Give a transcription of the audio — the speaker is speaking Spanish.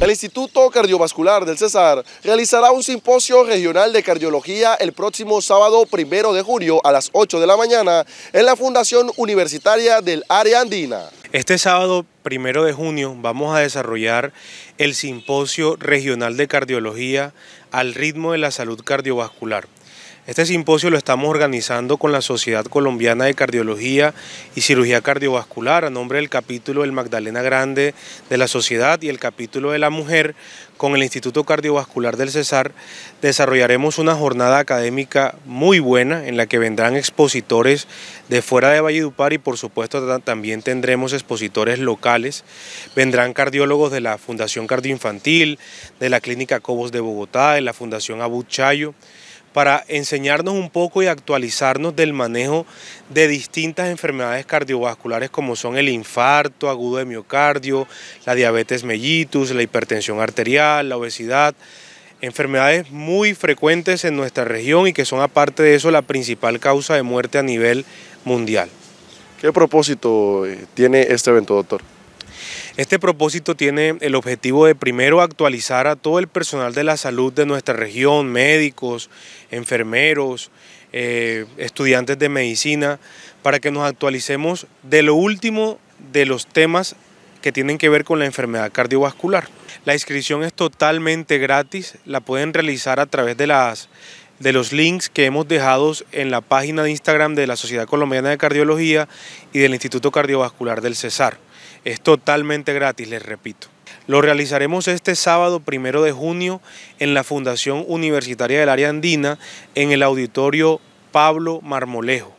El Instituto Cardiovascular del César realizará un simposio regional de cardiología el próximo sábado 1 de julio a las 8 de la mañana en la Fundación Universitaria del Área Andina. Este sábado 1 de junio vamos a desarrollar el simposio regional de cardiología al ritmo de la salud cardiovascular. Este simposio lo estamos organizando con la Sociedad Colombiana de Cardiología y Cirugía Cardiovascular a nombre del capítulo del Magdalena Grande de la Sociedad y el capítulo de la Mujer con el Instituto Cardiovascular del Cesar. Desarrollaremos una jornada académica muy buena en la que vendrán expositores de fuera de Valledupar y por supuesto también tendremos expositores locales. Vendrán cardiólogos de la Fundación Cardioinfantil, de la Clínica Cobos de Bogotá, de la Fundación Abuchayo para enseñarnos un poco y actualizarnos del manejo de distintas enfermedades cardiovasculares como son el infarto agudo de miocardio, la diabetes mellitus, la hipertensión arterial, la obesidad, enfermedades muy frecuentes en nuestra región y que son aparte de eso la principal causa de muerte a nivel mundial. ¿Qué propósito eh, tiene este evento, doctor? Este propósito tiene el objetivo de primero actualizar a todo el personal de la salud de nuestra región, médicos, enfermeros, eh, estudiantes de medicina, para que nos actualicemos de lo último de los temas que tienen que ver con la enfermedad cardiovascular. La inscripción es totalmente gratis, la pueden realizar a través de las de los links que hemos dejado en la página de Instagram de la Sociedad Colombiana de Cardiología y del Instituto Cardiovascular del Cesar. Es totalmente gratis, les repito. Lo realizaremos este sábado primero de junio en la Fundación Universitaria del Área Andina en el auditorio Pablo Marmolejo.